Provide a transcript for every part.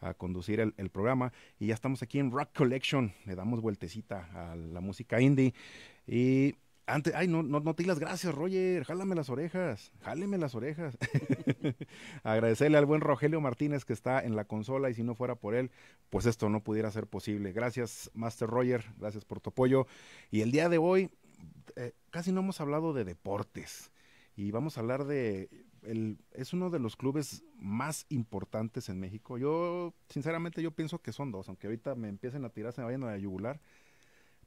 a conducir el, programa. Y ya estamos aquí en Rock Collection. Le damos vueltecita a la música indie. Y antes, ay, no, no, no te di las gracias, Roger. Jálame las orejas. Jáleme las orejas. Agradecerle al buen Rogelio Martínez que está en la consola. Y si no fuera por él, pues esto no pudiera ser posible. Gracias, Master Roger. Gracias por tu apoyo. Y el día de hoy, eh, casi no hemos hablado de deportes. Y vamos a hablar de es uno de los clubes más importantes en México. Yo, sinceramente, yo pienso que son dos, aunque ahorita me empiecen a tirar, se me vayan a yugular.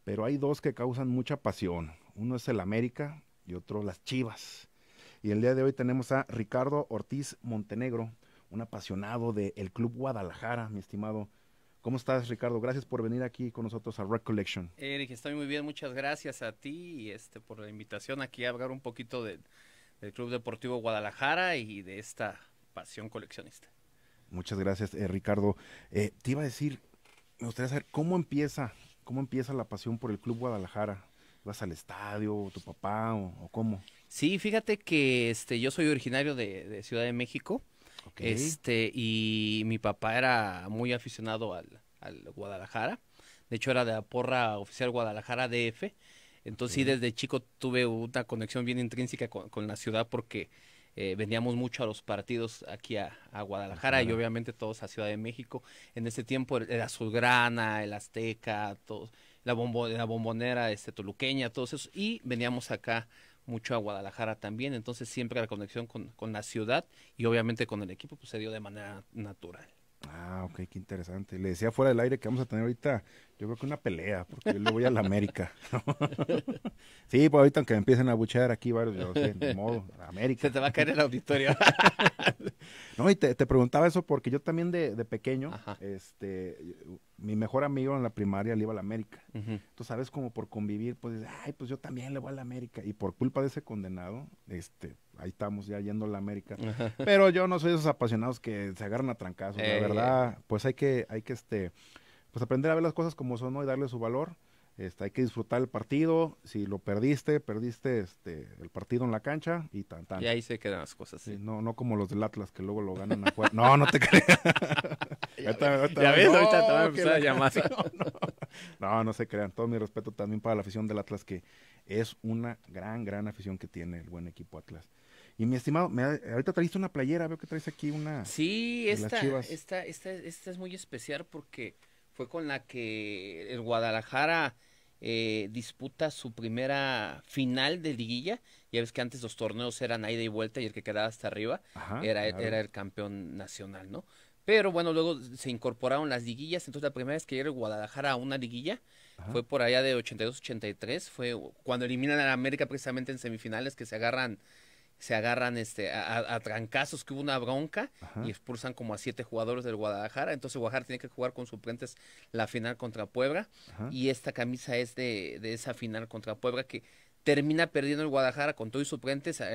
Pero hay dos que causan mucha pasión. Uno es el América y otro las Chivas. Y el día de hoy tenemos a Ricardo Ortiz Montenegro, un apasionado del Club Guadalajara, mi estimado. ¿Cómo estás, Ricardo? Gracias por venir aquí con nosotros a Red Collection. Eric, estoy muy bien. Muchas gracias a ti y este, por la invitación aquí a hablar un poquito de, del Club Deportivo Guadalajara y de esta pasión coleccionista. Muchas gracias, eh, Ricardo. Eh, te iba a decir, me gustaría saber cómo empieza, cómo empieza la pasión por el Club Guadalajara. ¿Vas al estadio, tu papá o, cómo? Sí, fíjate que este, yo soy originario de, Ciudad de México. Este, y mi papá era muy aficionado al, al Guadalajara. De hecho, era de la porra oficial Guadalajara DF. Entonces sí, desde chico tuve una conexión bien intrínseca con, la ciudad porque eh, veníamos mucho a los partidos aquí a, Guadalajara y obviamente todos a Ciudad de México. En ese tiempo era Azulgrana, el Azteca, la, Bombonera este, Toluqueña, todos esos. Y veníamos acá mucho a Guadalajara también, entonces siempre la conexión con, con la ciudad y obviamente con el equipo pues, se dio de manera natural. Ah, ok, qué interesante. Le decía fuera del aire que vamos a tener ahorita, yo creo que una pelea, porque yo le voy a la América. sí, pues ahorita aunque me empiecen a buchear aquí varios, de modo, América. Se te va a caer el auditorio. No, y te, te, preguntaba eso porque yo también de, de pequeño, este, mi mejor amigo en la primaria le iba a la América. entonces sabes, como por convivir, pues, ay, pues yo también le voy a la América. Y por culpa de ese condenado, este, ahí estamos ya yendo a la América. Pero yo no soy de esos apasionados que se agarran a trancazos. la eh. verdad, pues hay que, hay que, este, pues aprender a ver las cosas como son, ¿no? Y darle su valor. Este, hay que disfrutar el partido. Si lo perdiste, perdiste este, el partido en la cancha y tan, tan. Y ahí se quedan las cosas. ¿sí? no, no como los del Atlas que luego lo ganan afuera. no, no te creas. ya, ves, ahorita te va a empezar a llamar. No, no. se crean. Todo mi respeto también para la afición del Atlas, que es una gran, gran afición que tiene el buen equipo Atlas. Y mi estimado, me, ahorita trajiste una playera, veo que traes aquí una. Sí, esta, esta, esta es muy especial porque fue con la que el Guadalajara eh, disputa su primera final de liguilla. Ya ves que antes los torneos eran ida y vuelta y el que quedaba hasta arriba era, e, era el campeón nacional, ¿no? Pero bueno, luego se incorporaron las liguillas. Entonces la primera vez que llegó el Guadalajara a una liguilla fue por allá de 82-83. Fue cuando eliminan a América precisamente en semifinales que se agarran se agarran este, a, trancazos, que hubo una bronca y expulsan como a siete jugadores del Guadalajara. Entonces Guadalajara tiene que jugar con suplentes la final contra Puebla. Y esta camisa es de, esa final contra Puebla que termina perdiendo el Guadalajara con todos y suplentes. Eh,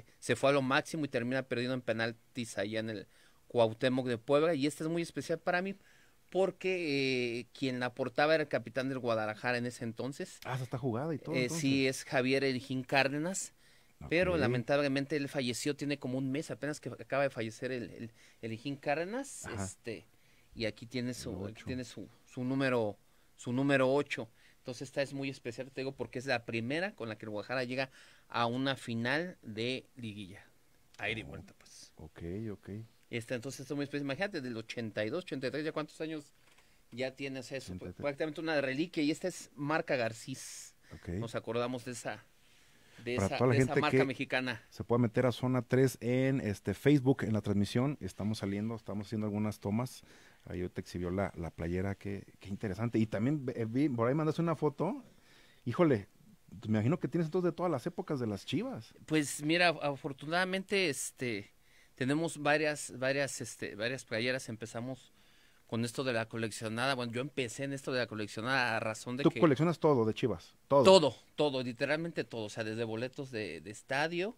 eh, se fue a lo máximo y termina perdiendo en penaltis allá en el Cuauhtémoc de Puebla. Y esta es muy especial para mí porque eh, quien la portaba era el capitán del Guadalajara en ese entonces. Ah, está jugada y todo. Eh, sí, es Javier Elgin Cárdenas. Pero lamentablemente él falleció, tiene como un mes, apenas que acaba de fallecer el, el, el Cárdenas, este, y aquí tiene su, tiene su, su número, su número 8. Entonces esta es muy especial, te digo, porque es la primera con la que el Guajara llega a una final de liguilla. Aire y oh. vuelta, pues. Ok, ok. Este, entonces es muy especial. Imagínate, del 82, 83, ¿ya cuántos años ya tienes eso? prácticamente una reliquia. Y esta es Marca Garcís. Nos acordamos de esa, de para esa, toda la gente marca mexicana. Se puede meter a Zona 3 en este Facebook, en la transmisión. Estamos saliendo, estamos haciendo algunas tomas. Ahí te exhibió la, la playera, qué, interesante. Y también eh, por ahí mandaste una foto. Híjole, me imagino que tienes entonces de todas las épocas de las Chivas. Pues mira, afortunadamente este tenemos varias varias este varias playeras, empezamos con esto de la coleccionada. Bueno, yo empecé en esto de la coleccionada a razón de que... Tú coleccionas todo de Chivas, todo. Todo, todo, literalmente todo. O sea, desde boletos de, estadio,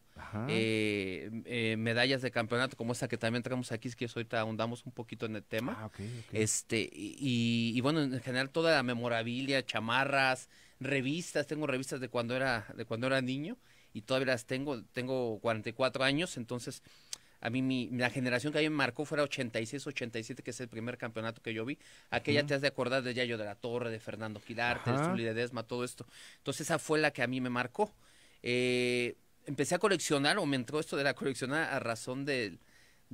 eh, eh, medallas de campeonato, como esa que también traemos aquí, es que ahorita ahondamos un poquito en el tema. Ah, este, y, bueno, en general toda la memorabilia, chamarras, revistas. Tengo revistas de cuando era, de cuando era niño y todavía las tengo. Tengo 44 años, entonces a mí la generación que a mí me marcó fuera 86, 87, que es el primer campeonato que yo vi. Aquella te has de acordar de Yayo de la Torre, de Fernando Quilarte, de todo esto. Entonces esa fue la que a mí me marcó. Eh, empecé a coleccionar, o me entró esto de la coleccionar a razón de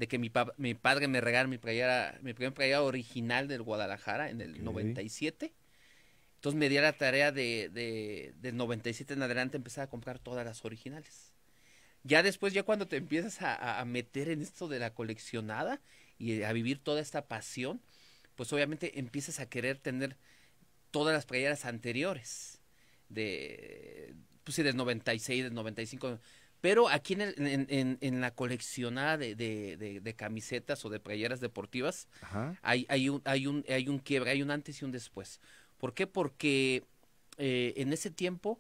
que mi, padre me regaló mi primera mi primer playera original del Guadalajara en el 97. Entonces me di a la tarea de, de, del 97 en adelante empezar a comprar todas las originales. Ya después, ya cuando te empiezas a, meter en esto de la coleccionada y a vivir toda esta pasión, pues obviamente empiezas a querer tener todas las playeras anteriores de pues sí, del 96, de 95, pero aquí en, en, la coleccionada de, camisetas o de playeras deportivas hay, hay, un, hay, un, hay un quiebre, hay un antes y un después. ¿Por qué? Porque eh, en ese tiempo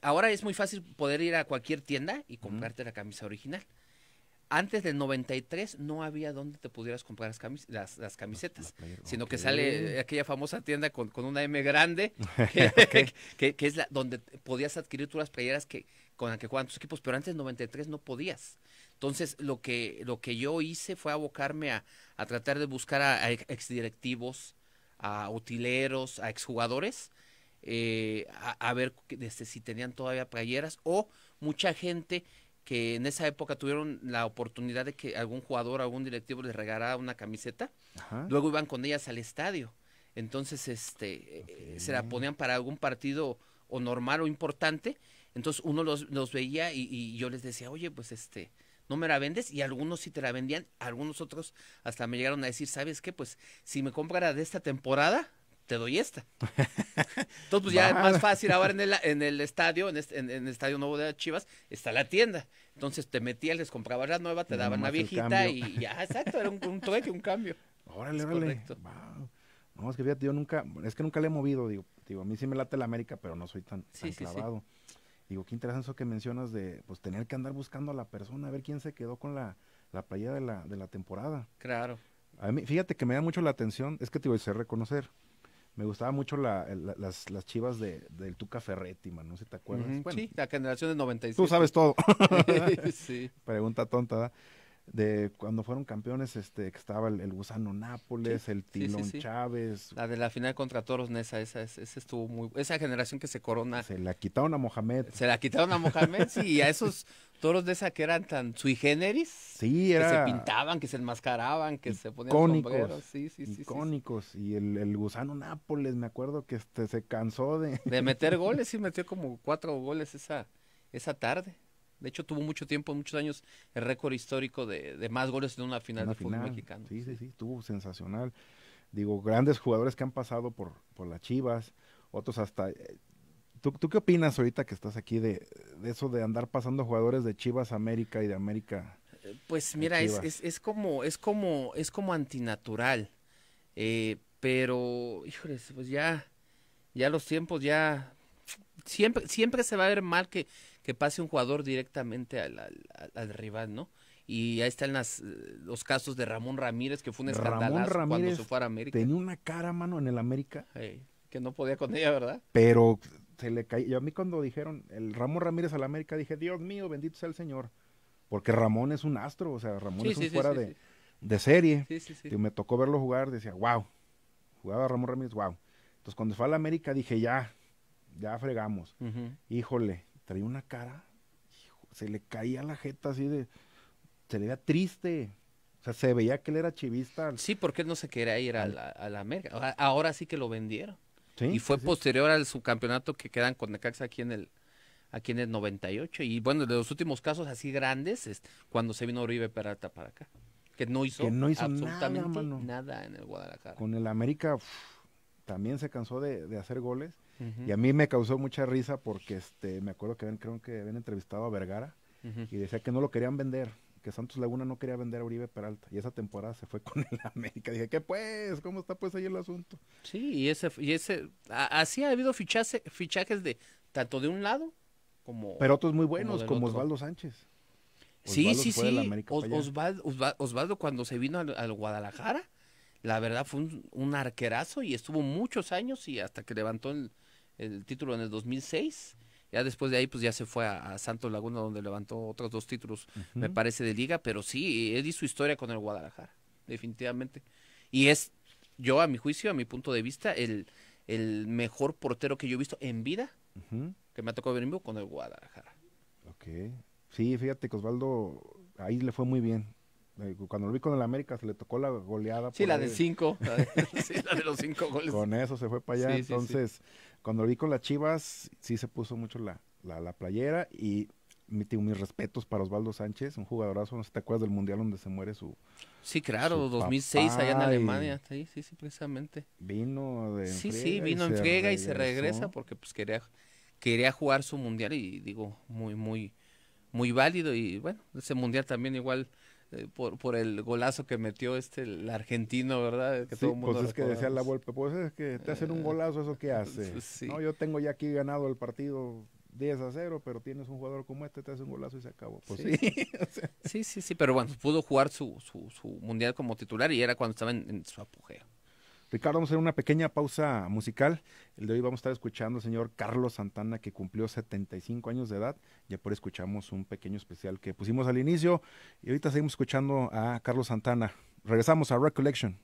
ahora es muy fácil poder ir a cualquier tienda y comprarte la camisa original. Antes del 93 no había donde te pudieras comprar las, camisetas, sino que sale aquella famosa tienda con, una M grande, que, es la, donde podías adquirir tú las playeras que, con las que juegan tus equipos, pero antes del 93 no podías. Entonces, lo que, lo que yo hice fue abocarme a, tratar de buscar a, ex exdirectivos, a utileros, a exjugadores, eh, a, ver este, si tenían todavía playeras o mucha gente que en esa época tuvieron la oportunidad de que algún jugador, algún directivo les regalara una camiseta, luego iban con ellas al estadio. Entonces, este, eh, se la ponían para algún partido o normal o importante. Entonces uno los, los veía y, yo les decía, oye, pues este, no me la vendes. Y algunos sí te la vendían, algunos otros hasta me llegaron a decir, ¿sabes qué? Pues si me comprara de esta temporada, te doy esta. Entonces, pues ya es más fácil. Ahora en el, en el estadio, este, en, en, el Estadio Nuevo de Chivas, está la tienda. Entonces te metías, les comprabas la nueva, te daban la viejita y ya, exacto, era un, un un cambio. Órale, órale. No, es que fíjate, yo nunca, es que nunca le he movido, digo, digo, a mí sí me late la América, pero no soy tan, clavado. Digo, qué interesante eso que mencionas de, pues, tener que andar buscando a la persona, a ver quién se quedó con la, la playa de la, de la temporada. Claro. A mí, fíjate que me da mucho la atención, es que te voy a hacer reconocer me gustaba mucho las, chivas de, del Tuca Ferretti, man, no sé si te acuerdas. sí, la generación de 95. Tú sabes todo. sí. Pregunta tonta, De cuando fueron campeones, este, que estaba el, Gusano Nápoles, el Tilón Chávez. La de la final contra Toros Nesa, esa, estuvo muy, esa generación que se corona. Se la quitaron a Mohamed. Se la quitaron a Mohamed, sí, y a esos toros de esa que eran tan sui generis. Que se pintaban, que se enmascaraban, que se ponían sombreros. Sí, sí, sí. Icónicos. Y el, el, gusano Nápoles, me acuerdo que este, se cansó de. De meter goles, sí, metió como cuatro goles esa, esa tarde. De hecho, tuvo mucho tiempo, muchos años, el récord histórico de, más goles en una final de fútbol mexicano. Sí, sí, sí, estuvo sensacional. Digo, grandes jugadores que han pasado por, por las Chivas, otros hasta eh, ¿Tú, qué opinas ahorita que estás aquí de, eso de andar pasando jugadores de Chivas América y de América? Eh, pues mira, es, como, es como, es como antinatural. Eh, pero, híjoles, pues ya, ya los tiempos ya siempre, siempre se va a ver mal que, que pase un jugador directamente al, rival, ¿no? Y ahí están los casos de Ramón Ramírez, que fue un escándalo cuando se fue a América. Tenía una cara, mano, en el América. que no podía con ella, ¿verdad? Pero se le Yo a mí cuando dijeron el Ramón Ramírez a la América, dije, Dios mío, bendito sea el Señor. Porque Ramón es un astro, o sea, Ramón es un fuera de, de, serie. Y me tocó verlo jugar, decía, wow. Jugaba Ramón Ramírez, wow. Entonces cuando fue a la América dije, ya, ya fregamos. Híjole, traía una cara, se le caía la jeta así de, se le veía triste. O sea, se veía que él era chivista. Sí, porque él no se quería ir a la América. Ahora sí que lo vendieron y fue posterior al subcampeonato que quedan con Necaxa aquí en el aquí en el 98 y bueno, de los últimos casos así grandes es cuando se vino Oribe Peralta para acá, que no hizo, absolutamente nada, en el Guadalajara. Con el América también se cansó de, hacer goles y a mí me causó mucha risa porque este me acuerdo que habían, creo que habían entrevistado a Vergara y decía que no lo querían vender que Santos Laguna no quería vender a Uribe Peralta y esa temporada se fue con el América. Dije, ¿qué pues? ¿Cómo está pues ahí el asunto? Sí, y ese, y ese, así ha habido fichajes de tanto de un lado como... Pero otros muy buenos, como, Osvaldo Sánchez. sí, sí, sí. Osvaldo, cuando se vino al, Guadalajara, la verdad fue un, arquerazo y estuvo muchos años y hasta que levantó el, el título en el 2006. Ya después de ahí, pues ya se fue a, Santos Laguna, donde levantó otros dos títulos, me parece, de liga, pero sí, él hizo su historia con el Guadalajara, definitivamente. Y es, yo a mi juicio, a mi punto de vista, el, el mejor portero que yo he visto en vida, que me ha tocado ver en vivo, con el Guadalajara. Ok. Sí, fíjate que Osvaldo ahí le fue muy bien. Eh, cuando lo vi con el América se le tocó la goleada. Sí, la de cinco. de, sí, la de los cinco goles. Con eso se fue para allá. Entonces, cuando lo vi con las Chivas, sí se puso mucho la, la, la playera y mi, mis respetos para Osvaldo Sánchez, un jugadorazo, no sé te acuerdas del mundial donde se muere su. Sí, claro, 2006 allá en Alemania, sí, sí, precisamente. Vino de. Sí, sí, vino en friega y se regresa porque pues quería, quería jugar su mundial y digo, muy, muy, muy válido y bueno, ese mundial también igual eh, por, por el golazo que metió este el argentino, ¿verdad? Que todo pues es que decía la golpe, pues es que te hacen un eh, golazo, ¿eso qué hace? No, yo tengo ya aquí ganado el partido 10 a 0, pero tienes un jugador como este, te hace un golazo y se acabó. Pues sí. Sí. sí, pero bueno, pudo jugar su, su, su mundial como titular y era cuando estaba en su apogeo. Ricardo, vamos a hacer una pequeña pausa musical. El de hoy vamos a estar escuchando al señor Carlos Santana, que cumplió 75 años de edad. Ya por escuchamos un pequeño especial que pusimos al inicio. Y ahorita seguimos escuchando a Carlos Santana. Regresamos a Recollection.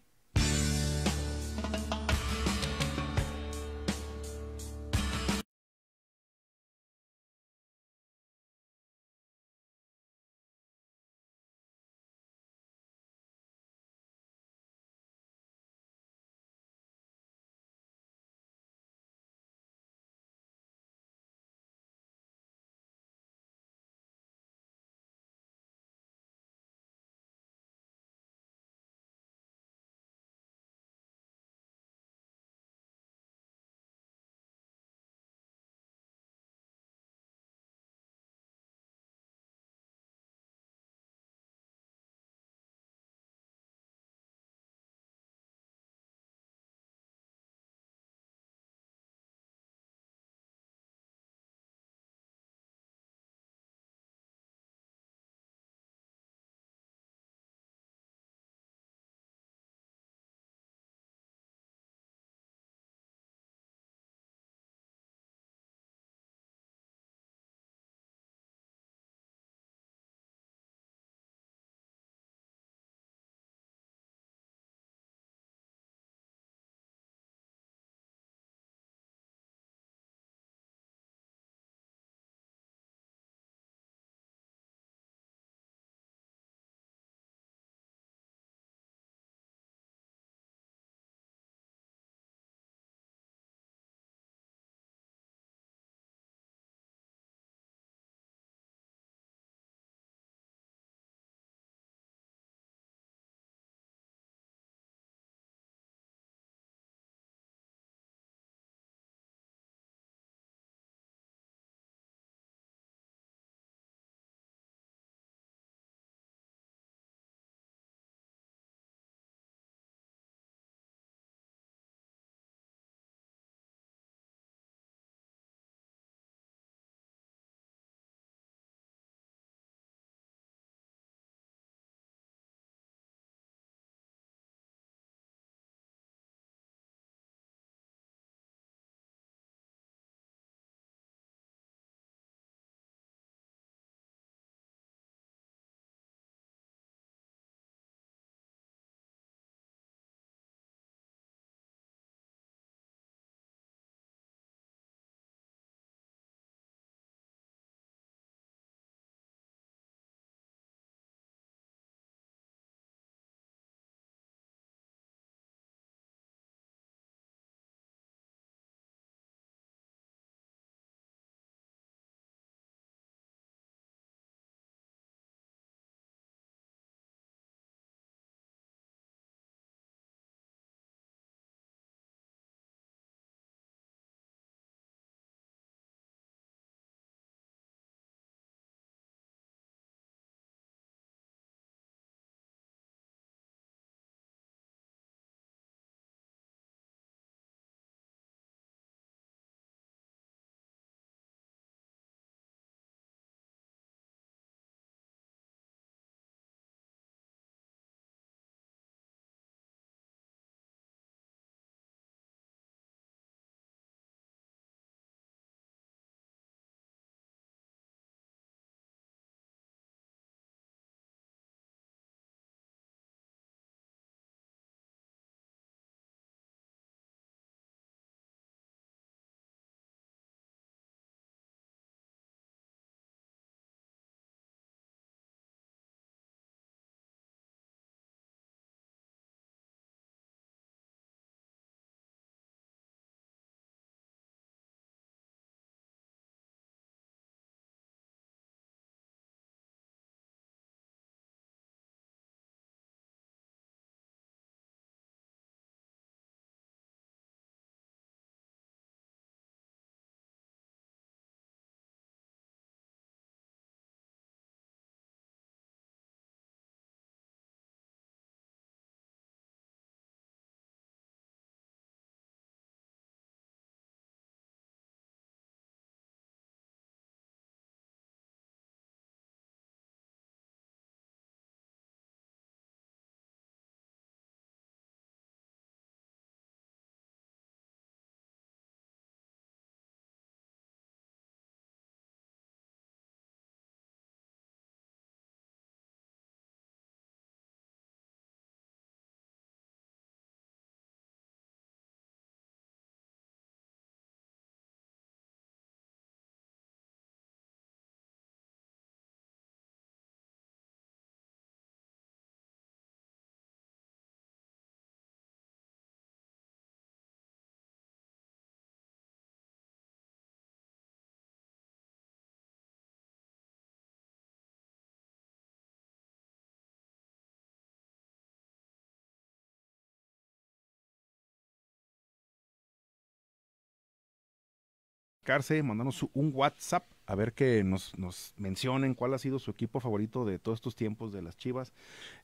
acercarse, mandarnos un WhatsApp, a ver que nos, mencionen cuál ha sido su equipo favorito de todos estos tiempos de las Chivas.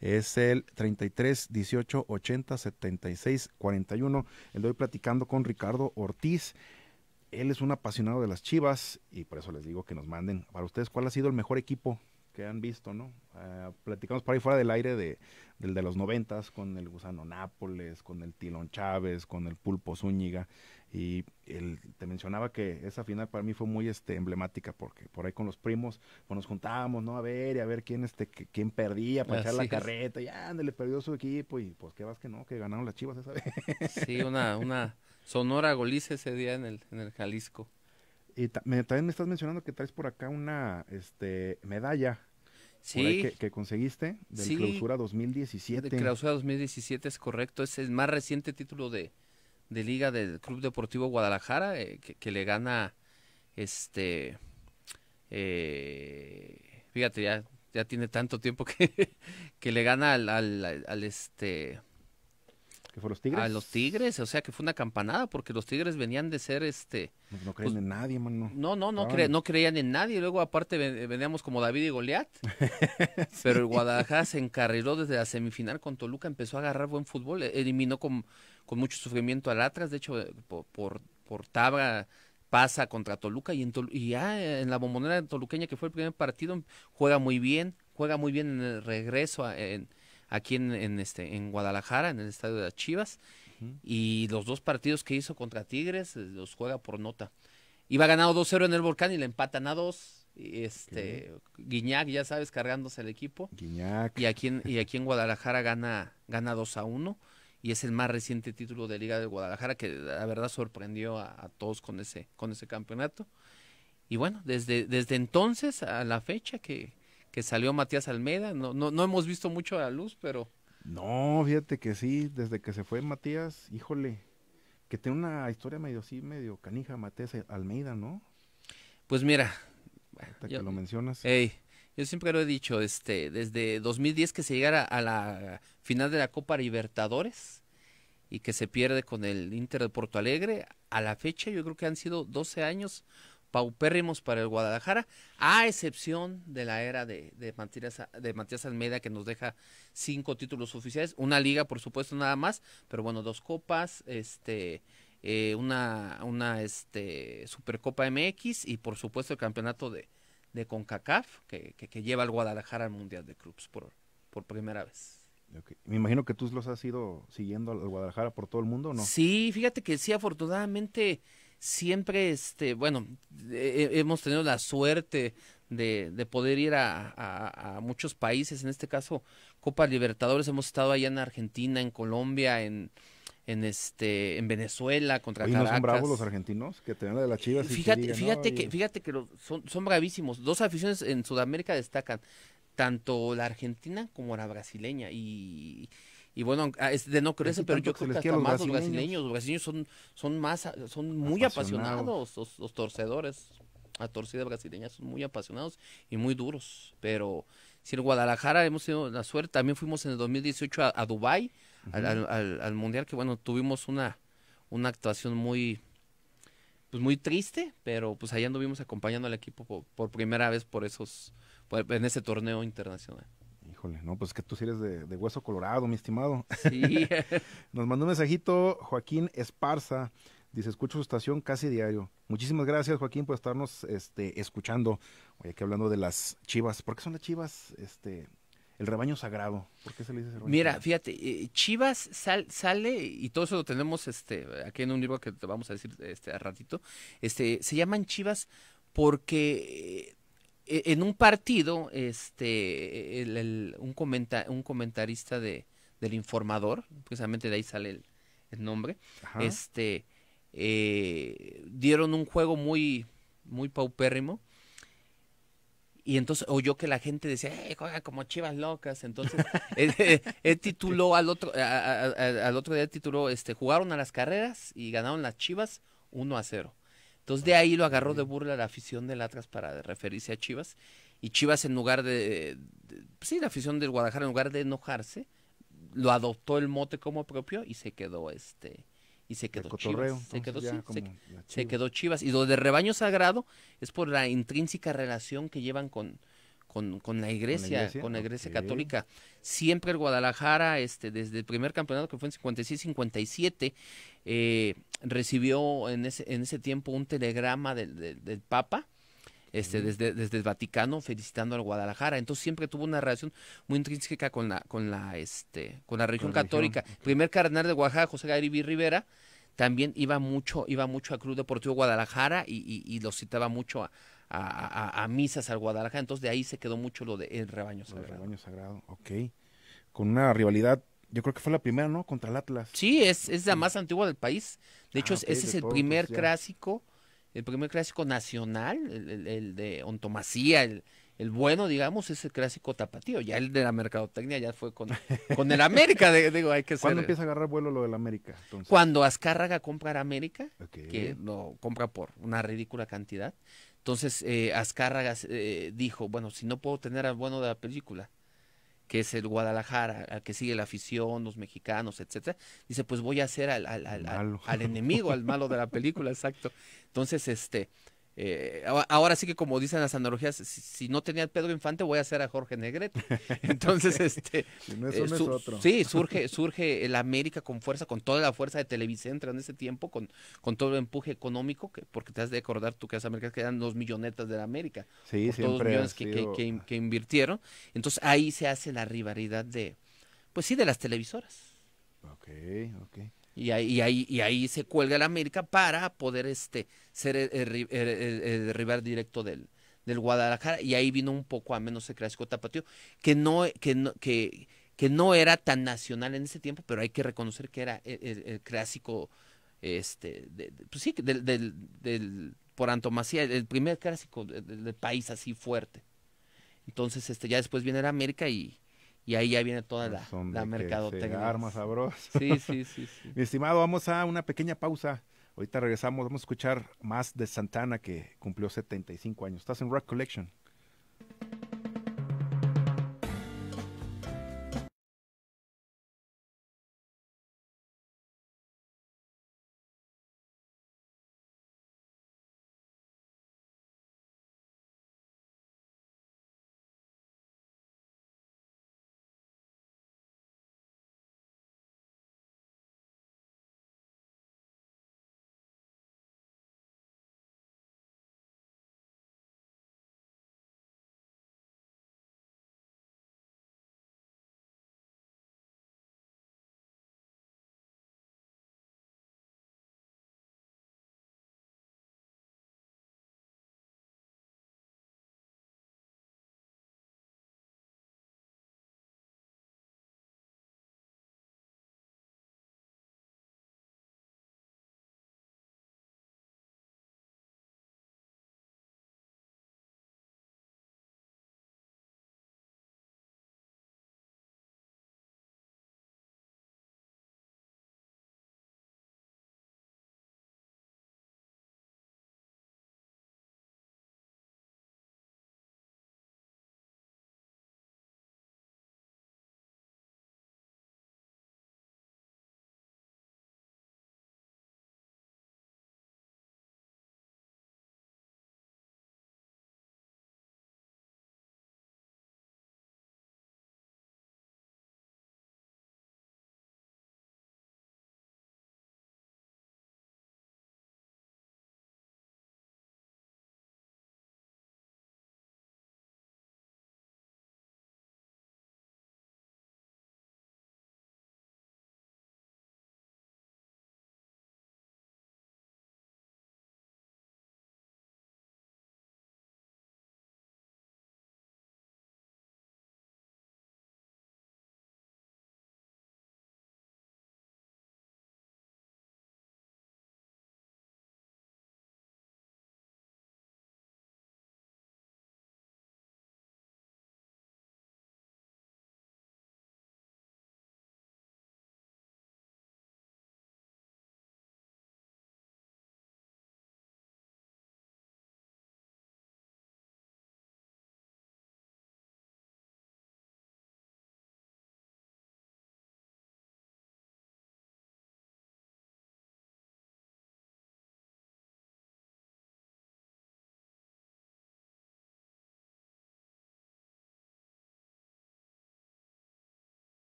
Es el 33 18 80 76 41. El doy platicando con Ricardo Ortiz. Él es un apasionado de las Chivas y por eso les digo que nos manden para ustedes cuál ha sido el mejor equipo que han visto, ¿no? Ah, platicamos por ahí fuera del aire de, del de los noventas con el gusano Nápoles, con el Tilón Chávez, con el Pulpo Zúñiga. Y él te mencionaba que esa final para mí fue muy este, emblemática porque por ahí con los primos pues, nos juntábamos, ¿no? A ver, y a ver quién, este, quién perdía para echar la carreta. Y ándale, perdió su equipo y pues qué vas que no, que ganaron las chivas esa vez. Sí, una, una sonora goliza ese día en el, en el Jalisco. Y también me estás mencionando que traes por acá una este, medalla. Que, conseguiste del sí, clausura 2017. De clausura 2017 es correcto, es el más reciente título de, de liga del Club Deportivo Guadalajara eh, que, le gana este eh, fíjate ya ya tiene tanto tiempo que, que le gana al, al, al este que fue los Tigres. A los Tigres, o sea que fue una campanada, porque los Tigres venían de ser este. No, pues, creían en nadie, mano. No, no, no, no creían en nadie. Luego, aparte, veníamos como David y Goliat. Pero el Guadalajara se encarriló desde la semifinal con Toluca, empezó a agarrar buen fútbol, e, eliminó con, con mucho sufrimiento al Atlas, de hecho, eh, por, por, pasa contra Toluca y, en y ya eh, en la bombonera toluqueña que fue el primer partido juega muy bien, juega muy bien en el regreso a, en, aquí en, en, este, en Guadalajara, en el estadio de las Chivas. Y los dos partidos que hizo contra Tigres eh, los juega por nota. Iba ganado 2-0 en el volcán y le empatan a dos. Este, Guiñac, ya sabes, cargándose el equipo. Guiñac. Y aquí en, y aquí en Guadalajara gana, gana 2 a 1 y es el más reciente título de Liga de Guadalajara que la verdad sorprendió a, todos con ese, con ese campeonato. Y bueno, desde, desde entonces a la fecha que, que salió Matías Almeida. No, no, hemos visto mucho a la luz, pero. No, fíjate que sí, desde que se fue Matías, híjole, que tiene una historia medio así, medio canija, Matías Almeida, ¿no? Pues mira. Hasta que lo mencionas. Ey, yo siempre lo he dicho, este, desde 2010 que se llegara a la final de la Copa Libertadores y que se pierde con el Inter de Porto Alegre, a la fecha yo creo que han sido 12 años paupérrimos para el Guadalajara, a excepción de la era de, de, Matías, de Matías Almeida, que nos deja cinco títulos oficiales, una liga, por supuesto, nada más, pero bueno, dos copas, este, eh, una, una este, Supercopa MX y por supuesto el campeonato de, CONCACAF, que, que, lleva al Guadalajara al Mundial de Clubs por, por primera vez. Me imagino que tú los has ido siguiendo al Guadalajara por todo el mundo, ¿no? Sí, fíjate que sí, afortunadamente siempre, este, bueno, eh, eh, hemos tenido la suerte de, de poder ir a, a, muchos países, en este caso Copa Libertadores, hemos estado allá en Argentina, en Colombia, en, en este en Venezuela contra Oye, ¿no son bravos los argentinos que tienen la de la Fíjate, fíjate que fíjate que son, son bravísimos. Dos aficiones en Sudamérica destacan tanto la argentina como la brasileña y, y bueno, ah, es de no creerse, pero yo creo que, más los brasileños, los brasileños son, son más, son muy apasionados, los, torcedores, a torcida brasileña son muy apasionados y muy duros, pero si en Guadalajara hemos tenido la suerte, también fuimos en el 2018 a, a Dubai al, Mundial, que bueno, tuvimos una, una actuación muy, pues muy triste, pero pues allá anduvimos acompañando al equipo por, primera vez por esos, en ese torneo internacional. Híjole, no, pues que tú sí eres de, hueso colorado, mi estimado. Sí. Nos mandó un mensajito Joaquín Esparza. Dice, escucho su estación casi diario. Muchísimas gracias, Joaquín, por estarnos este, escuchando. Hoy aquí hablando de las chivas. ¿Por qué son las chivas? Este, el rebaño sagrado. ¿Por qué se le dice rebaño Mira, fíjate, eh, Chivas sale, y todo eso lo tenemos este, aquí en un libro que te vamos a decir este, a ratito. Este, se llaman Chivas porque e, en un partido, este, un, un comentarista de, del informador, precisamente de ahí sale el, nombre, este, eh, dieron un juego muy, muy paupérrimo. Y entonces oyó que la gente decía, eh, juega como chivas locas. Entonces, eh, él, tituló al otro, al otro día tituló, este, jugaron a las carreras y ganaron las chivas 1 a 0. Entonces de ahí lo agarró de burla la afición del Atlas para referirse a Chivas. Y Chivas en lugar de, pues sí, la afición del Guadalajara en lugar de enojarse, lo adoptó el mote como propio y se quedó este y se quedó Chivas. Se quedó, Chivas. Y lo de rebaño sagrado es por la intrínseca relación que llevan con, con, la iglesia, con la iglesia, católica. Siempre el Guadalajara, este, desde el primer campeonato que fue en 56-57, eh, recibió en ese, en ese tiempo un telegrama del, Papa. Este, desde, desde el Vaticano felicitando al Guadalajara. Entonces siempre tuvo una relación muy intrínseca con la, con la, este, con la religión católica. primer cardenal de Guadalajara, José Gabriel Rivera, también iba mucho, iba mucho a Club Deportivo Guadalajara y, y, lo citaba mucho a, misas al Guadalajara. Entonces de ahí se quedó mucho lo del rebaño sagrado. El rebaño sagrado, ok. Con una rivalidad yo creo que fue la primera, ¿no? Contra el Atlas. Sí, es, es la más antigua del país. De hecho, ah, ese es el primer pues, clásico, el primer clásico nacional, el, de ontomacía, el, el, bueno, digamos, es el clásico tapatío. Ya el de la mercadotecnia ya fue con, con el América, digo, hay que ser. ¿Cuándo empieza a agarrar vuelo lo del América? Cuando Azcárraga compra el América, que lo compra por una ridícula cantidad. Entonces, eh, Azcárraga eh, dijo, bueno, si no puedo tener al bueno de la película, que es el Guadalajara, al que sigue la afición, los mexicanos, etcétera, dice, pues voy a hacer al, al enemigo, al malo de la película, exacto. Entonces, este, eh, ahora sí que como dicen las analogías, si, no tenía Pedro Infante voy a hacer a Jorge Negrete. Entonces, este, eh, sí, surge, surge el América con fuerza, con toda la fuerza de Televicentra en ese tiempo, con, con todo el empuje económico, que, porque te has de acordar tú que las Américas eran dos millonetas de la América, sí, por que, invirtieron. Entonces ahí se hace la rivalidad de, pues sí, de las televisoras. Ok, ok. Y ahí, ahí, y ahí se cuelga el América para poder este, ser el, rival directo del, del Guadalajara. Y ahí vino un poco a menos el clásico tapatío, que no, que que, que no era tan nacional en ese tiempo, pero hay que reconocer que era el, clásico, este, pues sí, del, del, por antomasía, el, primer clásico del, país así fuerte. Entonces, este, ya después viene el América y, y ahí ya viene toda la, la mercadotecnia. Armas sabrosas. sí, sí, sí. Mi estimado, vamos a una pequeña pausa. Ahorita regresamos, vamos a escuchar más de Santana que cumplió 75 años. Estás en Rock Collection.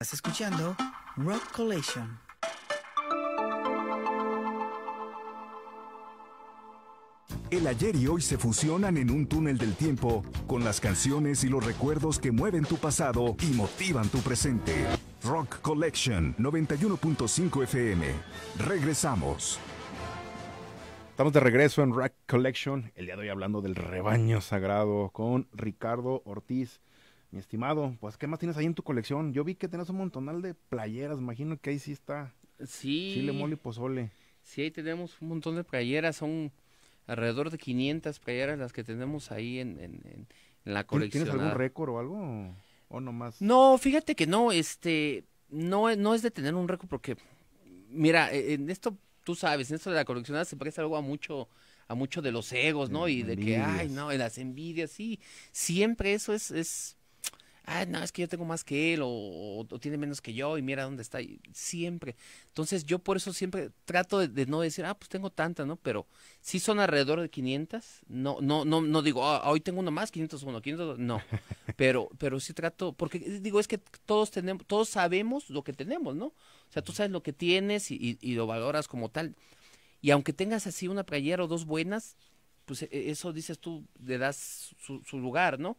Estás escuchando Rock Collection. El ayer y hoy se fusionan en un túnel del tiempo con las canciones y los recuerdos que mueven tu pasado y motivan tu presente. Rock Collection 91.5 FM. Regresamos. Estamos de regreso en Rock Collection, el día de hoy hablando del rebaño sagrado con Ricardo Ortiz mi estimado, pues, ¿qué más tienes ahí en tu colección? Yo vi que tenés un montonal de playeras, imagino que ahí sí está. Chile, mole y pozole. Sí, ahí tenemos un montón de playeras, son alrededor de 500 playeras las que tenemos ahí en, la colección. ¿Tienes algún récord o algo? ¿O nomás? No, fíjate que no, este, no, no es de tener un récord porque, mira, e, en esto, tú sabes, en esto de la colección se parece algo a mucho a mucho de los egos, ¿no? Y de que, ay, no, de las envidias, sí, siempre eso es, es ah, no, es que yo tengo más que él o, tiene menos que yo y mira dónde está. Siempre. Entonces yo por eso siempre trato de, no decir, ah, pues tengo tantas, ¿no? Pero si son alrededor de 500, no no no no digo, ah, hoy tengo uno más, 501, 500, no. Pero pero sí trato porque digo, es que todos tenemos todos sabemos lo que tenemos, ¿no? O sea, tú sabes lo que tienes y, y, y lo valoras como tal. Y aunque tengas así una playera o dos buenas, pues e, e, eso dices tú, le das su, lugar, ¿no?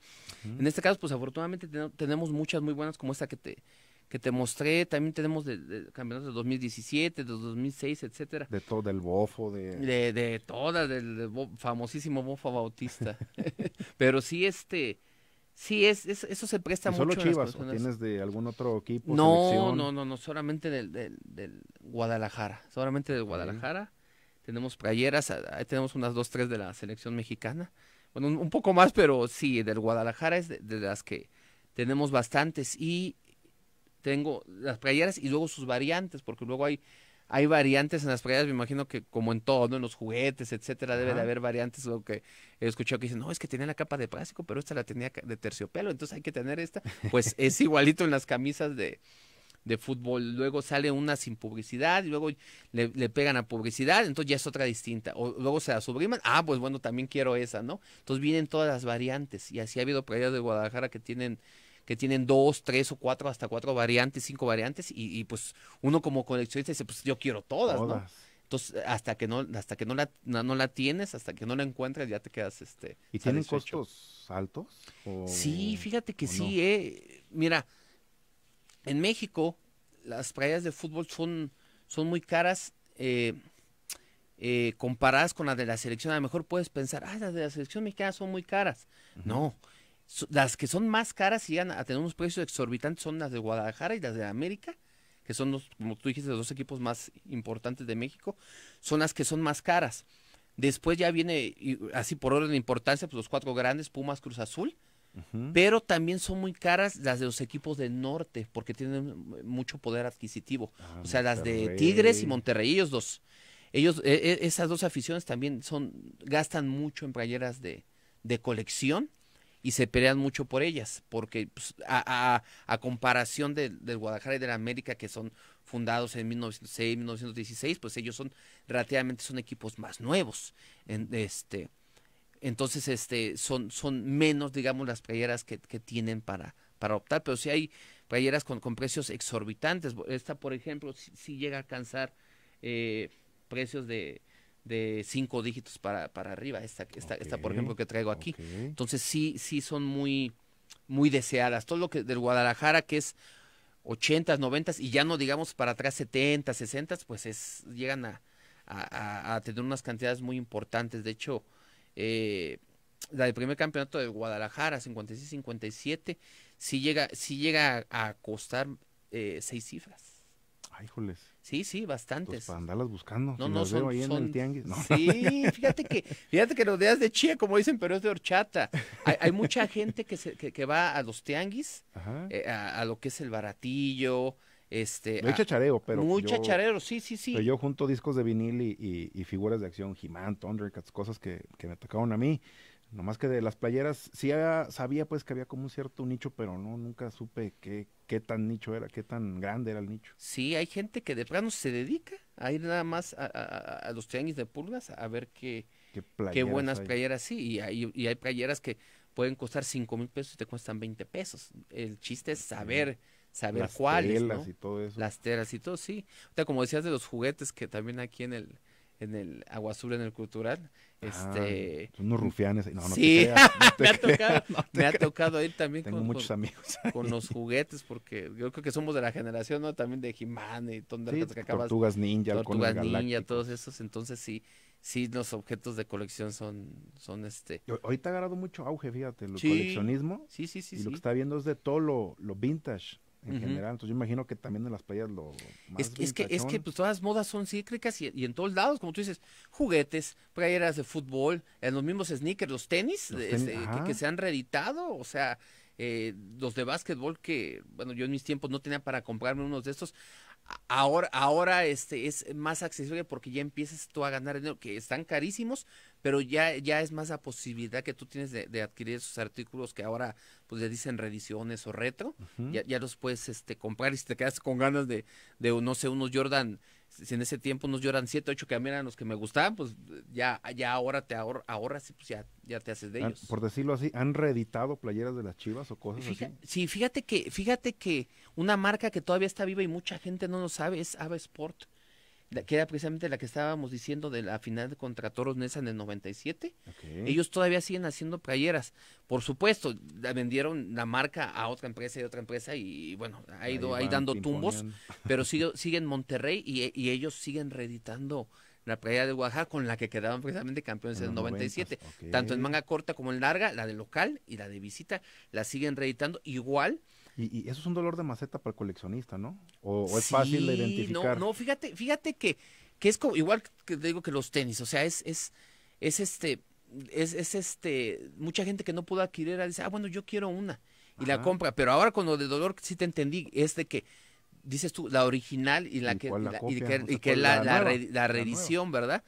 En este caso, pues afortunadamente tenemos muchas muy buenas como esta que te que te mostré, también tenemos de, de campeonatos de 2017, de 2006, etcétera. De todo, el bofo, de... De, de todas, del, famosísimo bofo bautista. Pero sí, este, Sí, es, eso se presta mucho. ¿Solo Chivas o tienes de algún otro equipo? No, no, no, no, solamente del, del, del Guadalajara, solamente del Guadalajara tenemos playeras, ahí tenemos unas dos, tres de la selección mexicana. Bueno, un, poco más, pero sí, del Guadalajara es de, las que tenemos bastantes. Y tengo las playeras y luego sus variantes, porque luego hay, hay variantes en las playeras, me imagino que como en todo, en los juguetes, etcétera, debe de haber variantes. Lo que he escuchado que dicen, no, es que tenía la capa de plástico, pero esta la tenía de terciopelo, entonces hay que tener esta. Pues es igualito en las camisas de, de fútbol, luego sale una sin publicidad, y luego le, pegan a publicidad, entonces ya es otra distinta, o luego se la subliman, ah, pues bueno, también quiero esa, ¿no? Entonces vienen todas las variantes, y así ha habido playas de Guadalajara que tienen que tienen dos, tres o cuatro, hasta cuatro variantes, cinco variantes, y, y pues uno como coleccionista dice, pues yo quiero todas, ¿no? Entonces, hasta que no, hasta que no la, no, la tienes, hasta que no la encuentres, ya te quedas este. ¿Y tienen costos altos? Sí, fíjate que sí, eh. Mira, en México las playas de fútbol son, son muy caras eh, eh, comparadas con las de la selección. A lo mejor puedes pensar, ah, las de la selección mexicana son muy caras. No, las que son más caras y a tener unos precios exorbitantes son las de Guadalajara y las de América, que son, los, como tú dijiste, los dos equipos más importantes de México, son las que son más caras. Después ya viene, así por orden de importancia, pues los cuatro grandes, Pumas, Cruz Azul, pero también son muy caras las de los equipos del norte, porque tienen mucho poder adquisitivo. Ah, o sea, las de Tigres y Monterrey, ellos dos. Ellos, e, e, esas dos aficiones también son, gastan mucho en playeras de, de colección y se pelean mucho por ellas, porque pues, a, comparación del de Guadalajara y del América, que son fundados en 1906, 1916, pues ellos son relativamente son equipos más nuevos. En, este, entonces, este, son, son menos, digamos, las playeras que, que tienen para, para optar, pero si sí hay playeras con, con, precios exorbitantes. Esta, por ejemplo, si, llega a alcanzar eh, precios de, de cinco dígitos para, para arriba, esta, esta, esta, por ejemplo, que traigo aquí. Entonces, sí, sí son muy, muy deseadas. Todo lo que del Guadalajara, que es 80, 90 y ya no digamos para atrás 70, 60, pues es, llegan a, a, a tener unas cantidades muy importantes. De hecho, eh, la del primer campeonato de Guadalajara, 56-57, si llega, si llega a costar eh, seis cifras. Ay, ah, joles. Sí, sí, bastantes. Pues, para andarlas buscando. No, no, Sí, fíjate que, fíjate que los días de chía, como dicen, pero es de horchata. Hay, mucha gente que, se, que, va a los tianguis, eh, a, lo que es el baratillo, este, ah, chachareo, pero. Muy sí, sí, sí. yo junto discos de vinil y, figuras de acción, He-Man, Thundercats, cosas que, me atacaron a mí. Nomás que de las playeras, sí sabía pues que había como un cierto nicho, pero no, nunca supe qué, qué tan nicho era, qué tan grande era el nicho. Sí, hay gente que de plano se dedica a ir nada más a, los tianguis de pulgas a ver qué, qué, buenas playeras, sí. Y hay, y hay playeras que pueden costar cinco mil pesos y te cuestan 20 pesos. El chiste es saber saber cuáles. Las telas y todo eso. Las telas y todo, sí. O sea, como decías de los juguetes que también aquí en el en el Agua Azul, en el Cultural. Ah, este... Son pues unos rufianes. Eh, no, sí, me, ha tocado, me ha tocado ir también con, muchos amigos con los juguetes, porque yo creo que somos de la generación, ¿no? También de Jimán y de sí, que acabas. Tortugas Ninja, Tortugas Ninja, todos esos. Entonces sí, sí, los objetos de colección son, son este. Hoy te ha agarrado mucho auge, fíjate, el coleccionismo. Sí, sí, sí. Y lo que está viendo es de todo lo, lo vintage en general. Entonces yo imagino que también en las playas lo... es, que, es que pues, todas las modas son cíclicas y, en todos lados, como tú dices, juguetes, playeras de fútbol, en los mismos sneakers, los tenis, este, que, se han reeditado, o sea, eh, los de básquetbol que, bueno, yo en mis tiempos no tenía para comprarme unos de estos. Ahora, ahora este, es más accesible porque ya empiezas tú a ganar dinero, que están carísimos, pero ya, ya es más la posibilidad que tú tienes de, adquirir esos artículos que ahora pues ya dicen reediciones o retro, ya, ya, los puedes este, comprar y si te quedas con ganas de, de no sé, unos Jordan, si en ese tiempo unos Jordan 7, 8 que a mí eran los que me gustaban, pues ya, ya ahora te ahor ahorras y pues ya, ya te haces de ah, ellos. Por decirlo así, ¿han reeditado playeras de las chivas o cosas así? Sí, fíjate que, fíjate que una marca que todavía está viva y mucha gente no lo sabe es Ava Sport que era precisamente la que estábamos diciendo de la final contra Toros Nesa en el 97. siete. Ellos todavía siguen haciendo playeras. Por supuesto, vendieron la marca a otra empresa y otra empresa y, bueno, ha ido ahí, dando tumbos, pero siguen Monterrey y, ellos siguen reeditando la playera de Oaxaca con la que quedaban precisamente campeones en el 97. Tanto en manga corta como en larga, la de local y la de visita, la siguen reeditando. Igual y, eso es un dolor de maceta para el coleccionista, ¿no? O, es fácil de identificar. No, no, fíjate, fíjate que, que es como, igual que digo que los tenis, o sea, es, es, es este, es, es este, mucha gente que no pudo adquirir, ah, dice, ah, bueno, yo quiero una, y la compra, pero ahora con lo de dolor sí te entendí, es de que, dices tú, la original y la que, y que, la, la, reedición, ¿verdad?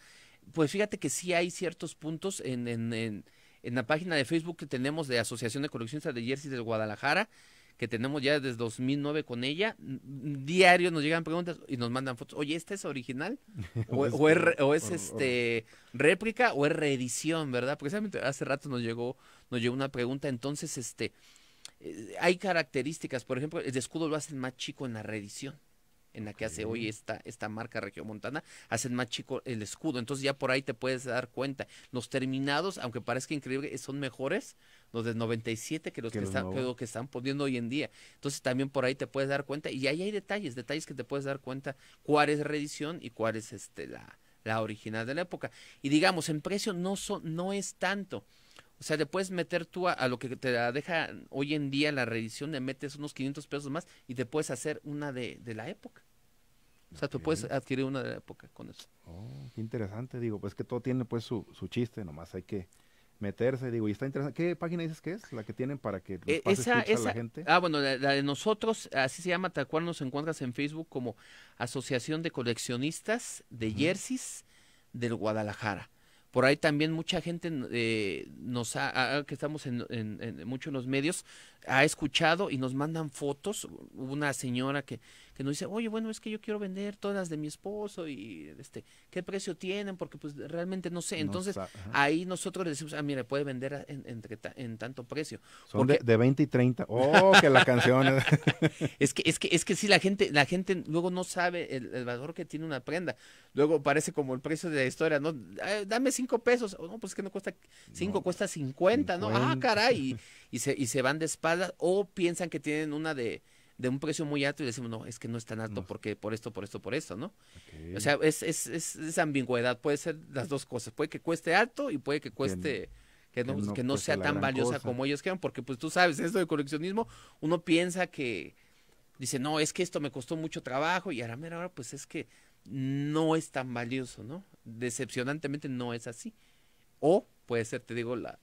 Pues fíjate que sí hay ciertos puntos en, en, en, la página de Facebook que tenemos de Asociación de Coleccionistas de Jerseys de Guadalajara, que tenemos ya desde 2009 con ella, diario nos llegan preguntas y nos mandan fotos. Oye, ¿esta es original? ¿O, es, este réplica o es reedición, verdad? Precisamente hace rato nos llegó, nos llegó una pregunta. Entonces, este, eh, hay características. Por ejemplo, el escudo lo hacen más chico en la reedición en la que hace hoy esta, esta marca Montana, hacen más chico el escudo. Entonces ya por ahí te puedes dar cuenta. Los terminados, aunque parezca increíble, son mejores los de 97 que los que, están, que, que están poniendo hoy en día. Entonces también por ahí te puedes dar cuenta y ahí hay detalles, detalles que te puedes dar cuenta cuál es reedición y cuál es este la, la original de la época. Y digamos, en precio no son, no es tanto. O sea, le puedes meter tú a, lo que te la deja hoy en día la reedición, le metes unos 500 pesos más y te puedes hacer una de, de la época. O sea, te tú puedes adquirir una de la época con eso. Oh, qué interesante, digo, pues que todo tiene pues su chiste, nomás hay que meterse, digo, y está interesante. ¿Qué página dices que es? La que tienen para que los e, pases a la gente. Ah, bueno, la, de nosotros, así se llama, tal cual nos encuentras en Facebook como Asociación de Coleccionistas de Jerseys del Guadalajara. Por ahí también mucha gente eh, nos ha, que estamos en, en, en muchos los medios, ha escuchado y nos mandan fotos. Una señora que, nos dice, oye, bueno, es que yo quiero vender todas de mi esposo y este, ¿qué precio tienen? Porque pues realmente no sé. Entonces ahí nosotros le decimos, ah, mira, puede vender en, tanto precio. Son de, 20 y 30. Oh, que la canción. Es... que, es que, es que sí, la gente, la gente luego no sabe el, valor que tiene una prenda. Luego parece como el precio de la historia, ¿no? dame cinco pesos. Oh, no, pues es que no cuesta cinco, cuesta 50, ¿no? Ah, caray. Y, y, se, y se van de espaldas o piensan que tienen una de de un precio muy alto y decimos, no, es que no es tan alto porque por esto, por esto, por esto, ¿no? O sea, es, es, ambigüedad, puede ser las dos cosas, puede que cueste alto y puede que cueste... que no, que no, sea tan valiosa como ellos quieran, porque pues tú sabes, esto de coleccionismo, uno piensa que dice, no, es que esto me costó mucho trabajo y ahora, mira, ahora pues es que no es tan valioso, ¿no? Decepcionantemente no es así. O puede ser, te digo, la,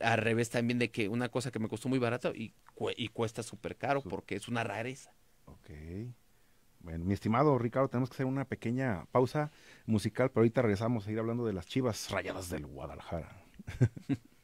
al revés también de que una cosa que me costó muy barato y, y cuesta súper caro porque es una rareza. Ok. Bueno, mi estimado Ricardo, tenemos que hacer una pequeña pausa musical, pero ahorita regresamos a ir hablando de las chivas rayadas del Guadalajara.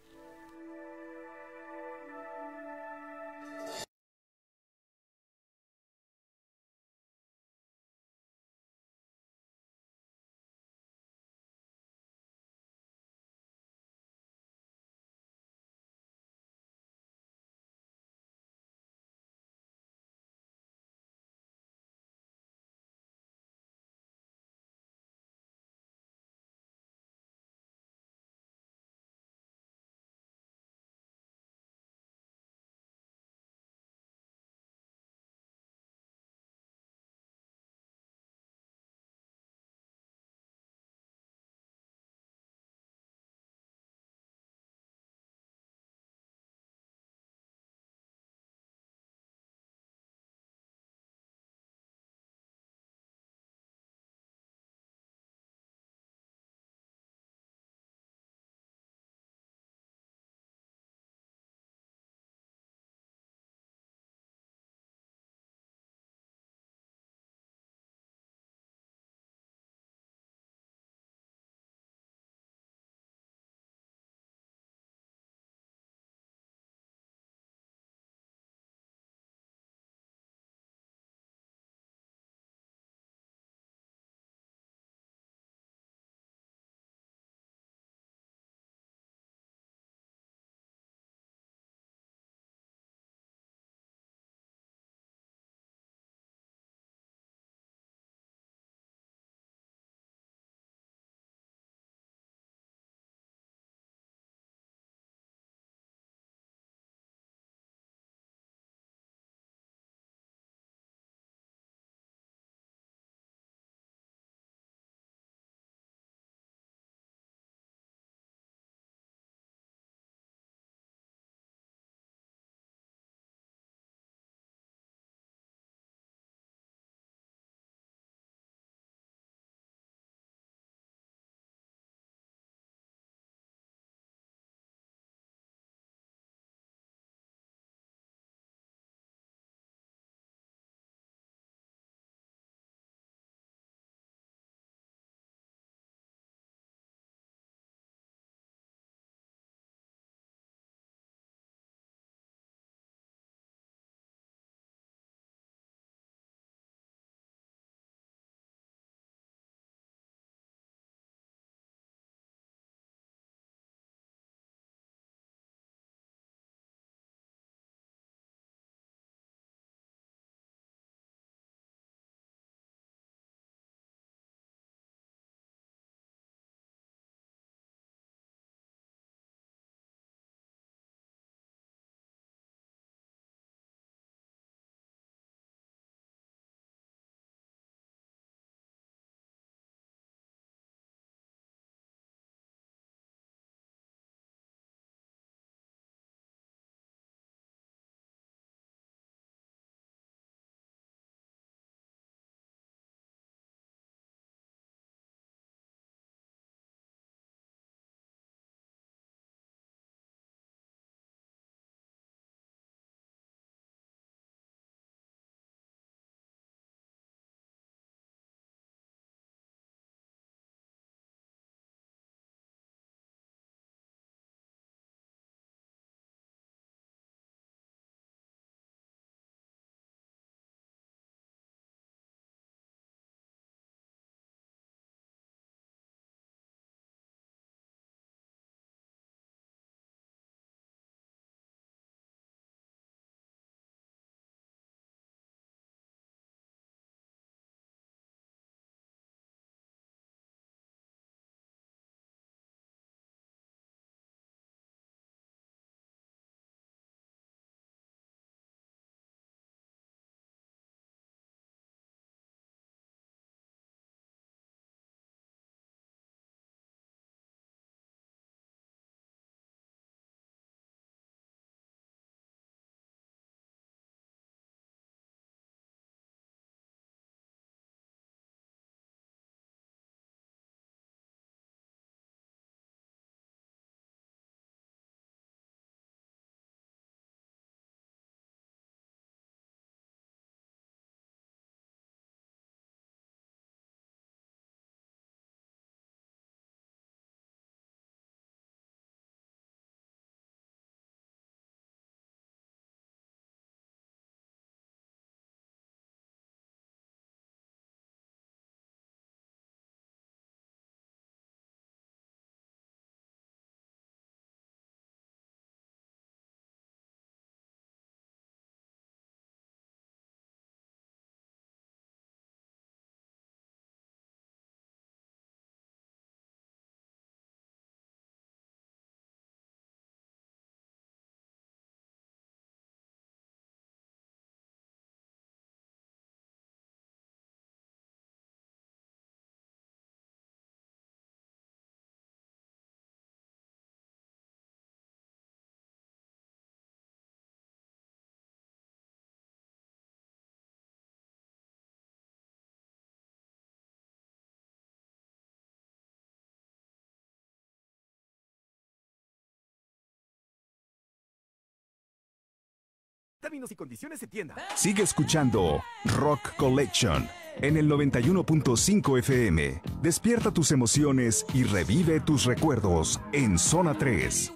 Términos y condiciones se tienda. Sigue escuchando Rock Collection en el 91.5 FM. Despierta tus emociones y revive tus recuerdos en Zona 3.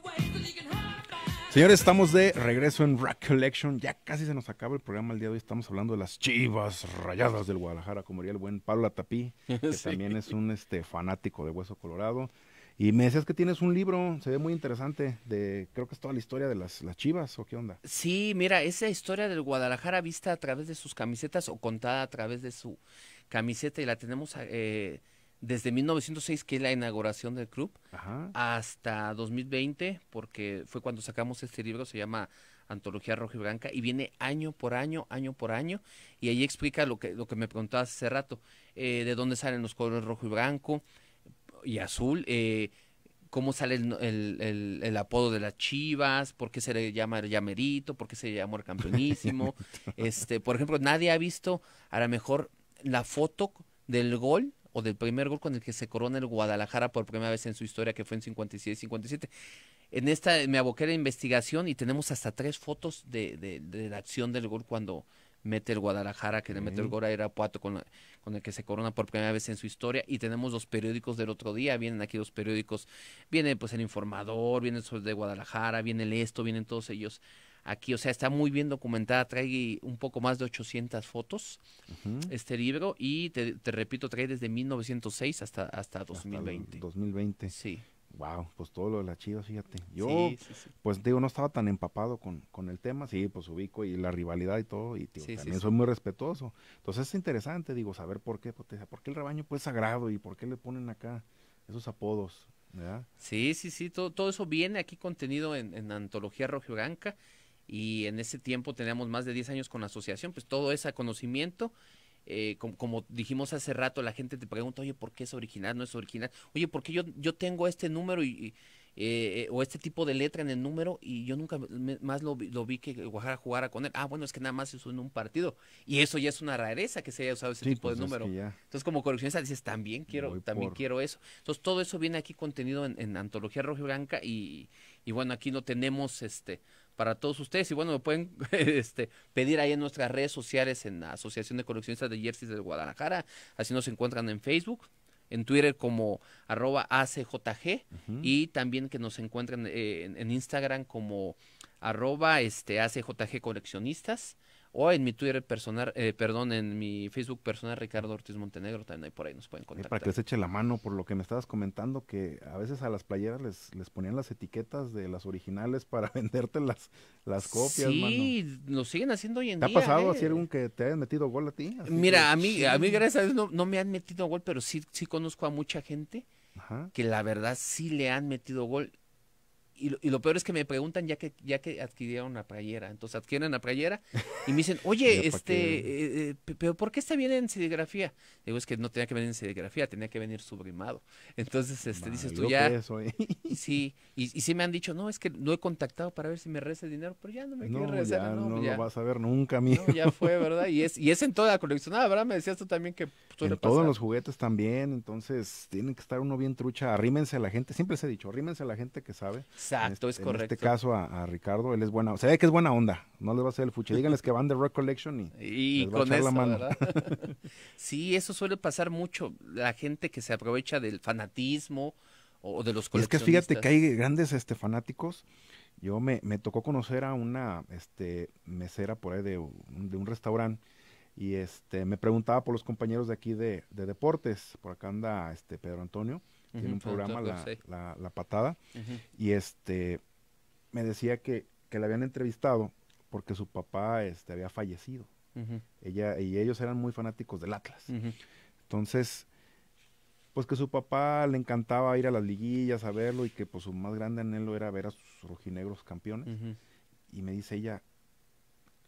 Señores, estamos de regreso en Rock Collection. Ya casi se nos acaba el programa el día de hoy. Estamos hablando de las chivas rayadas del Guadalajara, como diría el buen Pablo Atapí, que también es un este, fanático de Hueso Colorado. Y me decías que tienes un libro, se ve muy interesante, de creo que es toda la historia de las, las chivas, ¿o qué onda? Sí, mira, esa historia del Guadalajara vista a través de sus camisetas o contada a través de su camiseta, y la tenemos eh, desde 1906, que es la inauguración del club, hasta 2020, porque fue cuando sacamos este libro, se llama Antología Rojo y Blanca, y viene año por año, año por año, y ahí explica lo que, lo que me preguntabas hace rato, eh, de dónde salen los colores rojo y blanco, y azul. Eh, ¿Cómo sale el, el, el, apodo de las Chivas? ¿Por qué se le llama el llamerito? ¿Por qué se le llamó el campeonísimo? este, por ejemplo, nadie ha visto a lo mejor la foto del gol o del primer gol con el que se corona el Guadalajara por primera vez en su historia, que fue en 56-57. En esta me aboqué a la investigación y tenemos hasta tres fotos de, de, de la acción del gol cuando mete el Guadalajara, que le mete el gol a Irapuato con la, con el que se corona por primera vez en su historia. Y tenemos los periódicos del otro día, vienen aquí los periódicos, viene pues el Informador, viene el de Guadalajara, viene el Esto, vienen todos ellos aquí, o sea, está muy bien documentada, trae un poco más de 800 fotos este libro y te, repito, trae desde 1906 hasta, hasta 2020. 2020. Sí. Wow, pues todo lo de la chivas, fíjate. Yo, pues digo, no estaba tan empapado con, con, el tema, sí, pues ubico y la rivalidad y todo, y también soy muy respetuoso. Entonces es interesante, digo, saber por qué, pues, por el rebaño pues sagrado y por qué le ponen acá esos apodos, ¿verdad? Sí, sí, sí, todo, todo eso viene aquí contenido en, en Antología Rojo y en ese tiempo teníamos más de 10 años con la asociación, pues todo ese conocimiento eh, como, dijimos hace rato, la gente te pregunta, oye, ¿por qué es original? No es original. Oye, ¿por qué yo, yo tengo este número y, eh, eh, o este tipo de letra en el número y yo nunca más lo, lo, vi que Guajara jugara con él. Ah, bueno, es que nada más se usó en un partido. Y eso ya es una rareza que se haya usado ese tipo de pues, número. Entonces, como coleccionista dices, también quiero, también quiero eso. Entonces, todo eso viene aquí contenido en, Antología Roja y Blanca y, y, bueno, aquí lo tenemos este para todos ustedes. Y bueno, me pueden este, pedir ahí en nuestras redes sociales, en la Asociación de Coleccionistas de Jerseys de Guadalajara. Así nos encuentran en Facebook, en Twitter como arroba ACJG y también que nos encuentren eh, en, Instagram como arroba este, ACJG Coleccionistas o en mi Twitter personal, eh, perdón, en mi Facebook personal, Ricardo Ortiz Montenegro, también ahí por ahí nos pueden contactar. para que les eche la mano por lo que me estabas comentando, que a veces a las playeras les, les ponían las etiquetas de las originales para venderte las, copias. Sí, lo siguen haciendo hoy en día. ¿Te ha pasado así eh. algún que te hayan metido gol a ti? Mira, a mí, a mí gracias a Dios no, me han metido gol, pero sí, sí conozco a mucha gente que la verdad sí le han metido gol y lo, y lo, peor es que me preguntan ya que ya que adquirieron la playera. Entonces adquieren la playera y me dicen, oye, este, eh, eh, pero ¿por qué está bien en serigrafía? Digo, es que no tenía que venir en serigrafía, tenía que venir sublimado. Entonces, este, dices tú ya. ¿eh? Sí, y, sí me han dicho, no, es que no he contactado para ver si me reza el dinero, pero ya no me no, quiere regresar. Ya, no, pues lo vas a ver nunca, amigo. ya fue, ¿verdad? Y es, y es en toda la colección. Ah, ¿verdad? Me decías tú también que en Todos los juguetes también, entonces tiene que estar uno bien trucha. Arrímense a la gente, siempre se ha dicho, arrímense a la gente que sabe. Exacto, es correcto. Este, en este caso a, Ricardo, él es buena, se ve que es buena onda, no le va a hacer el fuche. Díganles que van de Rock Collection y, con la mano. sí, eso suele pasar mucho, la gente que se aprovecha del fanatismo o de los coleccionistas. es que fíjate que hay grandes este fanáticos. Yo me, me tocó conocer a una este mesera por ahí de un, de un restaurante y este me preguntaba por los compañeros de aquí de, de deportes, por acá anda este Pedro Antonio tiene un programa, la, Patada, y este, me decía que, que la habían entrevistado porque su papá este, había fallecido. Ella, y ellos eran muy fanáticos del Atlas. Entonces, pues que su papá le encantaba ir a las liguillas a verlo y que pues su más grande anhelo era ver a sus rojinegros campeones. Y me dice ella,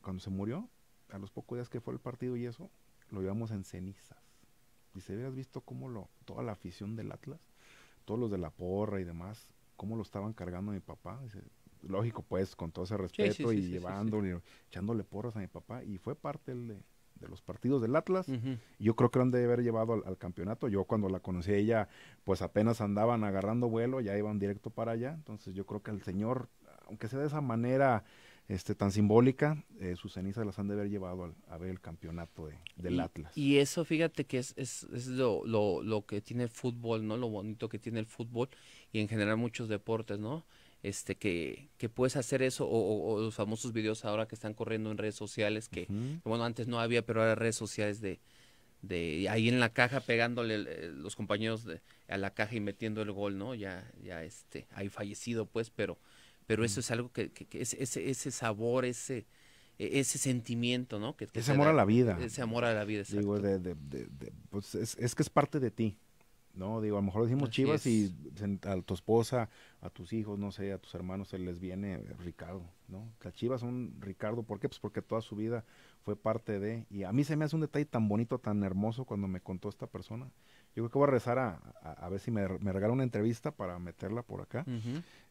cuando se murió, a los pocos días que fue el partido y eso, lo llevamos en cenizas. y Dice, ¿habías visto cómo lo, toda la afición del Atlas todos los de la porra y demás, cómo lo estaban cargando mi papá. Dice, lógico, pues, con todo ese respeto y llevándole, echándole porras a mi papá. Y fue parte de, los partidos del Atlas. Yo creo que lo han de haber llevado al, al, campeonato. Yo cuando la conocí ella, pues apenas andaban agarrando vuelo, ya iban directo para allá. Entonces yo creo que el señor, aunque sea de esa manera, este, tan simbólica, eh, sus cenizas las han de haber llevado a ver el campeonato del Atlas. Y eso, fíjate que es, es, lo, lo, lo, que tiene el fútbol, ¿no? Lo bonito que tiene el fútbol y en general muchos deportes, ¿no? Este, que, que puedes hacer eso, o, los famosos videos ahora que están corriendo en redes sociales, que, bueno, antes no había, pero ahora redes sociales de, de ahí en la caja pegándole eh, los compañeros a la caja y metiendo el gol, ¿no? Ya, ya este, ahí fallecido, pues, pero pero eso es algo que, es, ese, sabor, ese, e, ese sentimiento, ¿no? Que, ese amor a la vida. Ese amor a la vida, exacto. Digo, pues es, que es parte de ti, ¿no? Digo, a lo mejor decimos chivas y a tu esposa, a tus hijos, no sé, a tus hermanos se les viene Ricardo, ¿no? Las chivas son Ricardo, ¿por qué? Pues porque toda su vida fue parte de... Y a mí se me hace un detalle tan bonito, tan hermoso cuando me contó esta persona yo creo que voy a rezar a, ver si me, me regala una entrevista para meterla por acá.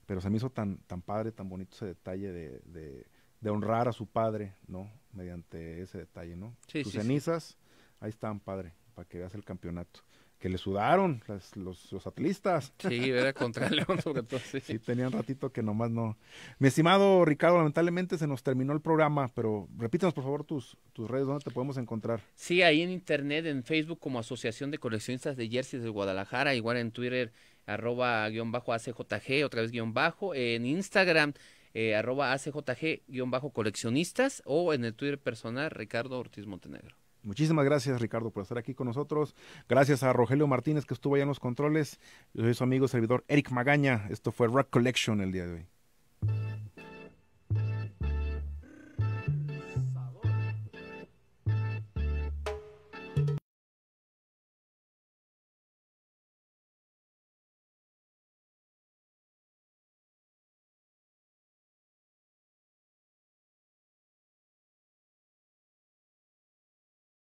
Pero se me hizo tan, tan padre, tan bonito ese detalle de, honrar a su padre, ¿no? Mediante ese detalle, ¿no? Sus cenizas, ahí están, padre, para que veas el campeonato que le sudaron los, atlistas. Sí, era contra León sobre todo. Sí. tenían ratito que nomás no. Mi estimado Ricardo, lamentablemente se nos terminó el programa, pero repítanos por favor tus, tus redes, ¿dónde te podemos encontrar? Sí, ahí en internet, en Facebook como Asociación de Coleccionistas de Jerseys de Guadalajara, igual en Twitter arroba guión bajo ACJG, otra vez guión bajo, en Instagram eh, arroba ACJG guión bajo coleccionistas o en el Twitter personal Ricardo Ortiz Montenegro. Muchísimas gracias, Ricardo, por estar aquí con nosotros. Gracias a Rogelio Martínez, que estuvo allá en los controles. y soy su amigo servidor Eric Magaña. Esto fue Rock Collection el día de hoy.